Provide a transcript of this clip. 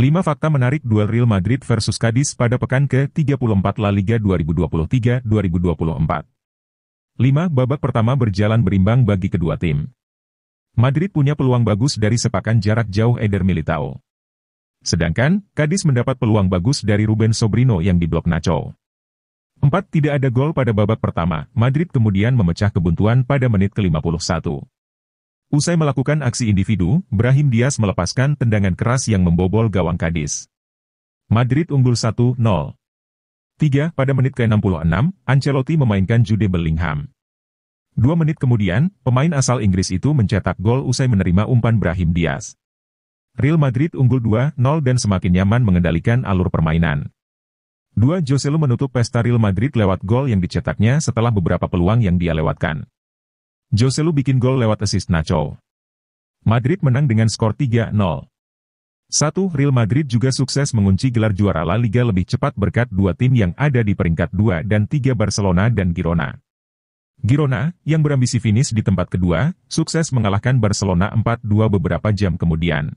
5 fakta menarik duel Real Madrid versus Cadiz pada pekan ke-34 La Liga 2023-2024. 5. Babak pertama berjalan berimbang bagi kedua tim. Madrid punya peluang bagus dari sepakan jarak jauh Eder Militao. Sedangkan, Cadiz mendapat peluang bagus dari Ruben Sobrino yang diblok Nacho. 4. Tidak ada gol pada babak pertama, Madrid kemudian memecah kebuntuan pada menit ke-51. Usai melakukan aksi individu, Brahim Diaz melepaskan tendangan keras yang membobol gawang Kadis. Madrid unggul 1-0. 3. Pada menit ke-66, Ancelotti memainkan Jude Bellingham. Dua menit kemudian, pemain asal Inggris itu mencetak gol usai menerima umpan Brahim Diaz. Real Madrid unggul 2-0 dan semakin nyaman mengendalikan alur permainan. 2. Joselu menutup pesta Real Madrid lewat gol yang dicetaknya setelah beberapa peluang yang dia lewatkan. Joselu bikin gol lewat assist Nacho. Madrid menang dengan skor 3-0. Satu Real Madrid juga sukses mengunci gelar juara La Liga lebih cepat berkat dua tim yang ada di peringkat 2 dan 3 Barcelona dan Girona. Girona, yang berambisi finish di tempat kedua, sukses mengalahkan Barcelona 4-2 beberapa jam kemudian.